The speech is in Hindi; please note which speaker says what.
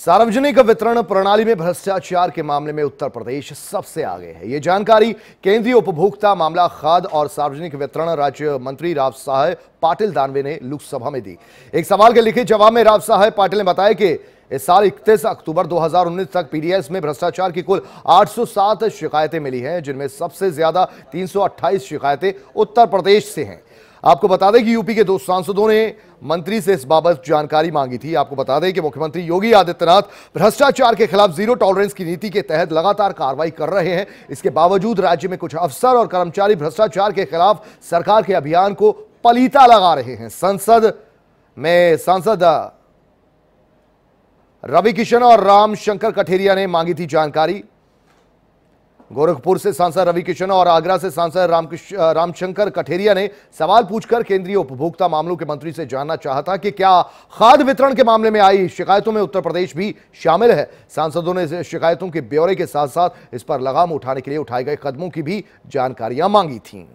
Speaker 1: सार्वजनिक वितरण प्रणाली में भ्रष्टाचार के मामले में उत्तर प्रदेश सबसे आगे है यह जानकारी केंद्रीय उपभोक्ता मामला खाद और सार्वजनिक वितरण राज्य मंत्री राव साहेब पाटिल दानवे ने लोकसभा में दी एक सवाल के लिखे जवाब में राव साहेब पाटिल ने बताया कि इस साल 31 अक्टूबर 2019 तक पीडीएस में भ्रष्टाचार की कुल 807 शिकायतें मिली हैं जिनमें सबसे ज्यादा 328 शिकायतें उत्तर प्रदेश से हैं आपको बता दें कि यूपी के दो सांसदों ने मंत्री से इस बाबत जानकारी मांगी थी आपको बता दें कि मुख्यमंत्री योगी आदित्यनाथ भ्रष्टाचार के खिलाफ जीरो टॉलरेंस की नीति के तहत लगातार कार्रवाई कर रहे हैं इसके बावजूद राज्य में कुछ अफसर और कर्मचारी भ्रष्टाचार के खिलाफ सरकार के अभियान को पलीता लगा रहे हैं संसद में सांसद रवि किशन और रामशंकर कठेरिया ने मांगी थी जानकारी गोरखपुर से सांसद रवि किशन और आगरा से सांसद रामशंकर कठेरिया ने सवाल पूछकर केंद्रीय उपभोक्ता मामलों के मंत्री से जानना चाहा था कि क्या खाद वितरण के मामले में आई शिकायतों में उत्तर प्रदेश भी शामिल है सांसदों ने शिकायतों के ब्यौरे के साथ साथ इस पर लगाम उठाने के लिए उठाए गए कदमों की भी जानकारियां मांगी थी